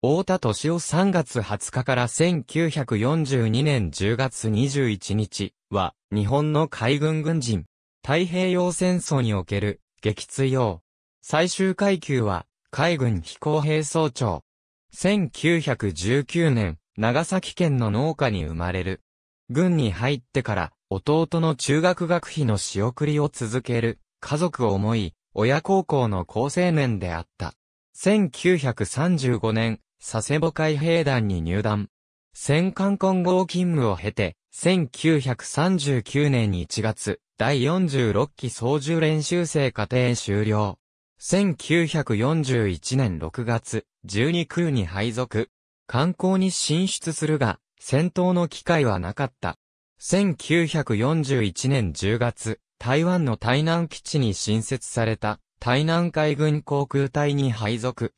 大田敏夫3月20日から1942年10月21日は、日本の海軍軍人。太平洋戦争における、撃墜用。最終階級は、海軍飛行兵総長。1919年、長崎県の農家に生まれる。軍に入ってから、弟の中学学費の仕送りを続ける、家族を思い、親孝行の高青年であった。1935年、佐世保海兵団に入団。戦艦混合勤務を経て、1939年1月、第46期操縦練習生課程終了。1941年6月、12空に配属。観光に進出するが、戦闘の機会はなかった。1941年10月、台湾の台南基地に新設された台南海軍航空隊に配属。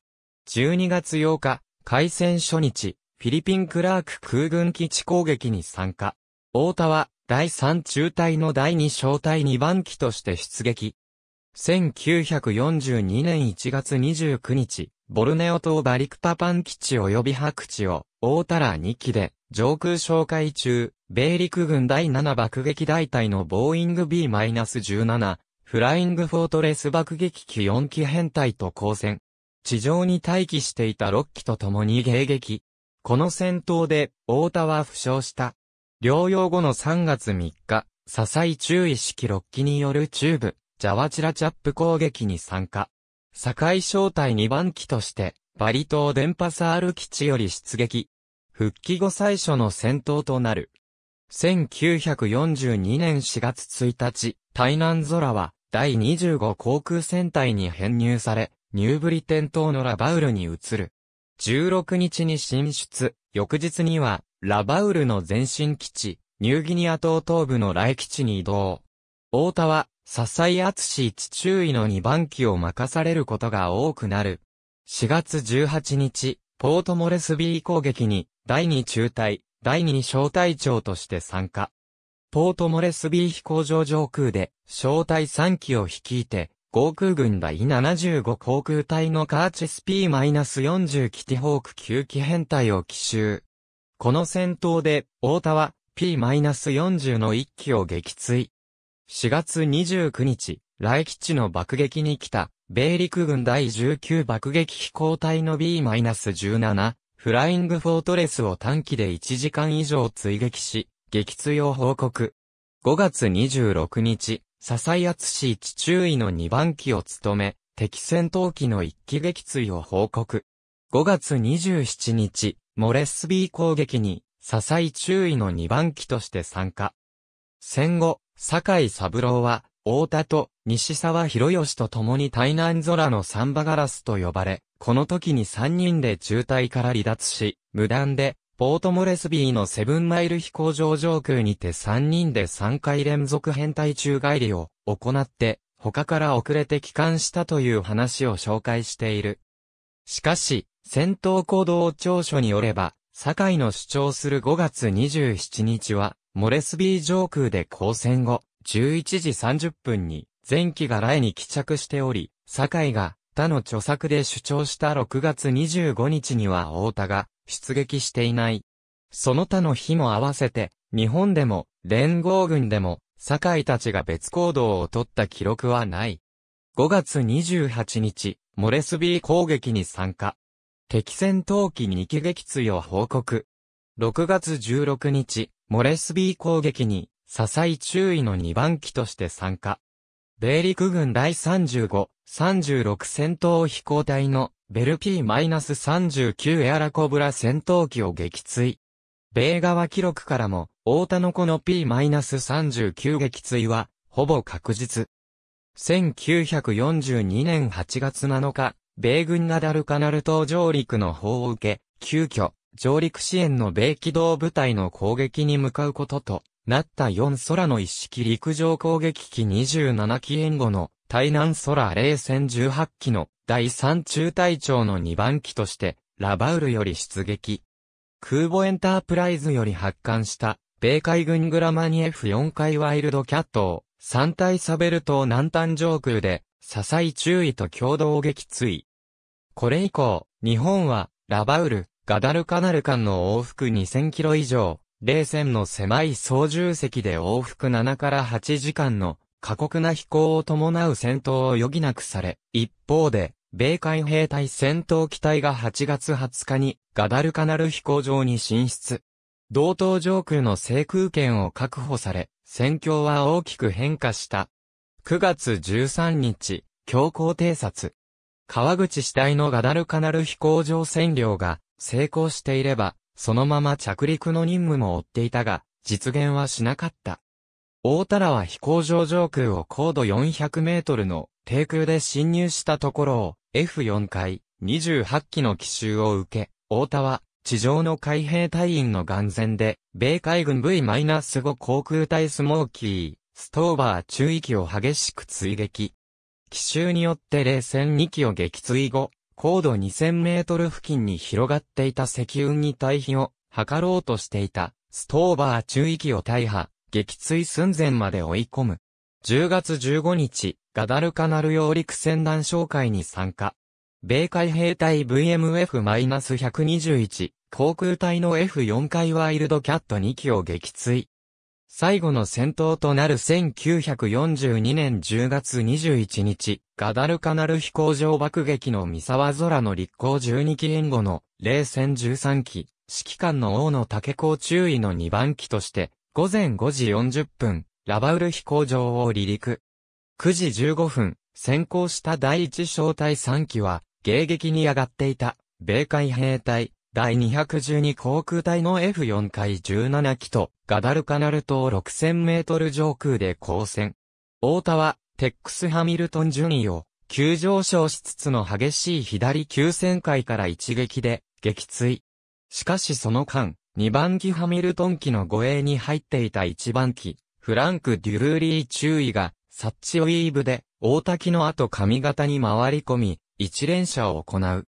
12月8日、開戦初日、フィリピンクラーク空軍基地攻撃に参加。大田は、第3中隊の第2小隊2番機として出撃。1942年1月29日、ボルネオ島バリクパパン基地及び白地を、大田ら2機で、上空紹介中、米陸軍第7爆撃大隊のボーイング B-17、フライングフォートレス爆撃機4機編隊と交戦。地上に待機していた6機と共に迎撃。この戦闘で、大田は負傷した。療養後の3月3日、支え注意式6機による中部、ジャワチラチャップ攻撃に参加。堺正体2番機として、バリ島電波サール基地より出撃。復帰後最初の戦闘となる。1942年4月1日、台南空は第25航空戦隊に編入され、ニューブリテン島のラバウルに移る。16日に進出、翌日には、ラバウルの前進基地、ニューギニア島東部の来基地に移動。大田は、笹井厚氏地中尉の2番機を任されることが多くなる。4月18日、ポートモレスビー攻撃に、第2中隊、第2小隊長として参加。ポートモレスビー飛行場上空で、小隊3機を率いて、航空軍第75航空隊のカーチェス P-40 キティホーク9機編隊を奇襲。この戦闘で、大田は P-40 の1機を撃墜。4月29日、来基地の爆撃に来た、米陸軍第19爆撃飛行隊の B-17、フライングフォートレスを短期で1時間以上追撃し、撃墜を報告。5月26日、笹井厚氏地中尉の2番機を務め、敵戦闘機の一機撃墜を報告。5月27日、モレスビー攻撃に、笹井中尉の2番機として参加。戦後、坂井三郎は、大田と西沢博義と共に台南空のサンバガラスと呼ばれ、この時に3人で中隊から離脱し、無断でポートモレスビーのセブンマイル飛行場上空にて3人で3回連続編隊宙返りを行って、他から遅れて帰還したという話を紹介している。しかし、戦闘行動調書によれば、堺の主張する5月27日は、モレスビー上空で交戦後、11時30分に、前機が来に帰着しており、堺が、他の著作で主張した6月25日には太田が出撃していない。その他の日も合わせて、日本でも、連合軍でも、堺たちが別行動を取った記録はない。5月28日、モレスビー攻撃に参加。敵戦闘機2機撃墜を報告。6月16日、モレスビー攻撃に、支え注意の2番機として参加。米陸軍第35、36戦闘飛行隊のベル P-39 エアラコブラ戦闘機を撃墜。米側記録からも、大田の子の P-39 撃墜は、ほぼ確実。1942年8月7日、米軍がダルカナル島上陸の砲を受け、急遽、上陸支援の米機動部隊の攻撃に向かうこととなった4空の一式陸上攻撃機27機援護の台南空冷戦18機の第3中隊長の2番機としてラバウルより出撃。空母エンタープライズより発艦した米海軍グラマニ F4 回ワイルドキャットを三体サベル島南端上空で支え注意と共同撃墜。これ以降、日本はラバウル、ガダルカナル間の往復2000キロ以上、冷戦の狭い操縦席で往復7から8時間の過酷な飛行を伴う戦闘を余儀なくされ、一方で、米海兵隊戦闘機体が8月20日にガダルカナル飛行場に進出。同等上空の制空権を確保され、戦況は大きく変化した。9月13日、強行偵察。川口死体のガダルカナル飛行場占領が成功していれば、そのまま着陸の任務も追っていたが、実現はしなかった。大田らは飛行場上空を高度400メートルの低空で侵入したところを F4 回28機の奇襲を受け、大田は地上の海兵隊員の眼前で、米海軍 V-5 航空隊スモーキー、ストーバー中域を激しく追撃。奇襲によって冷戦2機を撃墜後、高度2000メートル付近に広がっていた石雲に対比を図ろうとしていたストーバー中域を大破、撃墜寸前まで追い込む。10月15日、ガダルカナル揚陸船団紹介に参加。米海兵隊 VMF-121 航空隊の F4 回ワイルドキャット2機を撃墜。最後の戦闘となる1942年10月21日、ガダルカナル飛行場爆撃の三沢空の立候12機援護の冷戦13機、指揮官の大野武公注意の2番機として、午前5時40分、ラバウル飛行場を離陸。9時15分、先行した第1小隊3機は、迎撃に上がっていた、米海兵隊、第212航空隊の F4 回17機と、ガダルカナル島6000メートル上空で交戦。大田は、テックス・ハミルトン順位を、急上昇しつつの激しい左急旋回から一撃で、撃墜。しかしその間、2番機ハミルトン機の護衛に入っていた1番機、フランク・デュルーリー注意が、サッチウィーブで、大滝の後上方に回り込み、一連射を行う。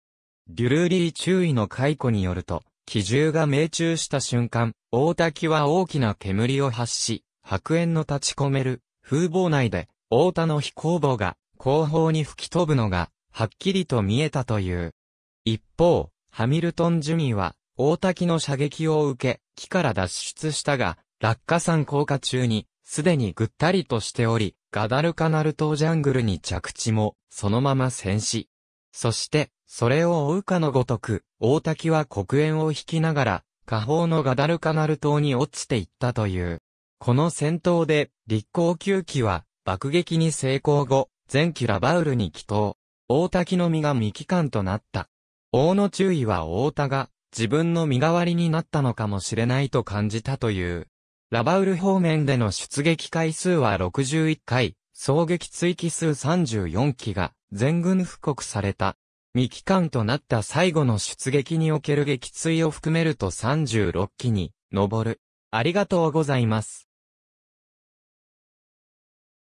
デュルーリー注意の解雇によると、機銃が命中した瞬間、大滝は大きな煙を発し、白煙の立ち込める風防内で、大田の飛行棒が後方に吹き飛ぶのが、はっきりと見えたという。一方、ハミルトン・ジュミーは、大滝の射撃を受け、木から脱出したが、落下山降下中に、すでにぐったりとしており、ガダルカナル島ジャングルに着地も、そのまま戦死。そして、それを追うかのごとく、大滝は黒煙を引きながら、下方のガダルカナル島に落ちていったという。この戦闘で、立候9機は、爆撃に成功後、前期ラバウルに帰投。大滝の身が未帰還となった。王の注意は大田が、自分の身代わりになったのかもしれないと感じたという。ラバウル方面での出撃回数は61回、総撃追記数34機が、全軍布告された。未期間となった最後の出撃における撃墜を含めると36機に上る。ありがとうございます。